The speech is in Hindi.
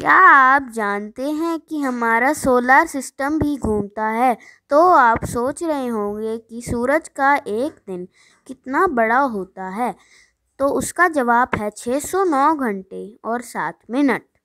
क्या आप जानते हैं कि हमारा सोलर सिस्टम भी घूमता है तो आप सोच रहे होंगे कि सूरज का एक दिन कितना बड़ा होता है तो उसका जवाब है 609 घंटे और सात मिनट